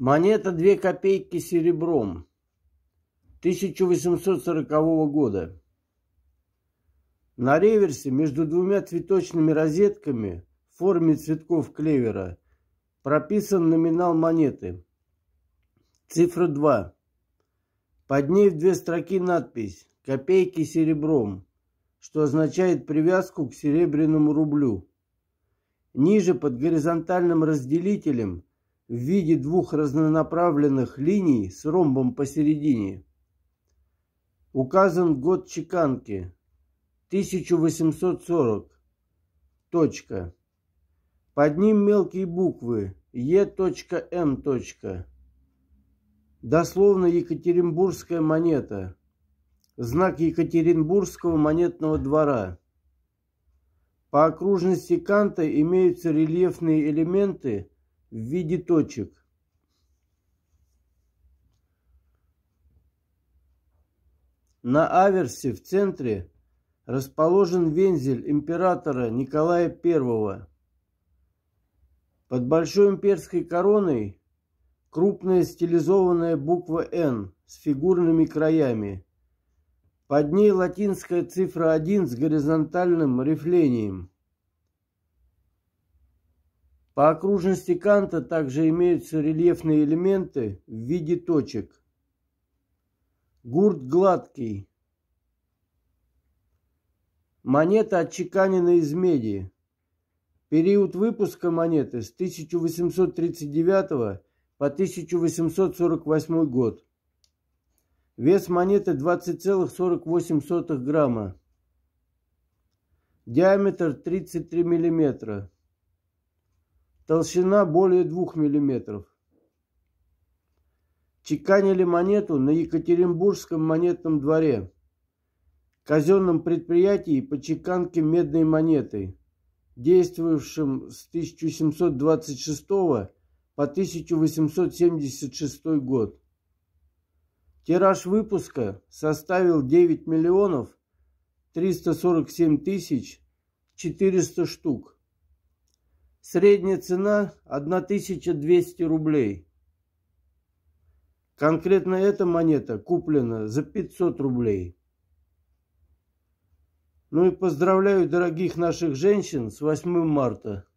Монета две копейки серебром 1840 года. На реверсе между двумя цветочными розетками в форме цветков клевера прописан номинал монеты. Цифра 2. Под ней в две строки надпись «Копейки серебром», что означает привязку к серебряному рублю. Ниже под горизонтальным разделителем – в виде двух разнонаправленных линий с ромбом посередине. Указан год чеканки 1840. Точка. Под ним мелкие буквы Е.М. Дословно Екатеринбургская монета. Знак Екатеринбургского монетного двора. По окружности канта имеются рельефные элементы – в виде точек. На аверсе в центре расположен вензель императора Николая I. Под большой имперской короной крупная стилизованная буква «Н» с фигурными краями. Под ней латинская цифра 1 с горизонтальным рифлением. По окружности канта также имеются рельефные элементы в виде точек. Гурт гладкий. Монета отчеканена из меди. Период выпуска монеты с 1839 по 1848 год. Вес монеты 20,48 грамма. Диаметр 33 миллиметра. Толщина более двух миллиметров. Чеканили монету на Екатеринбургском монетном дворе, казенном предприятии по чеканке медной монеты, действовавшем с 1726 по 1876 год. Тираж выпуска составил 9 миллионов 347 тысяч 400 штук. Средняя цена 1200 рублей. Конкретно эта монета куплена за 500 рублей. Ну и поздравляю дорогих наших женщин с 8 марта.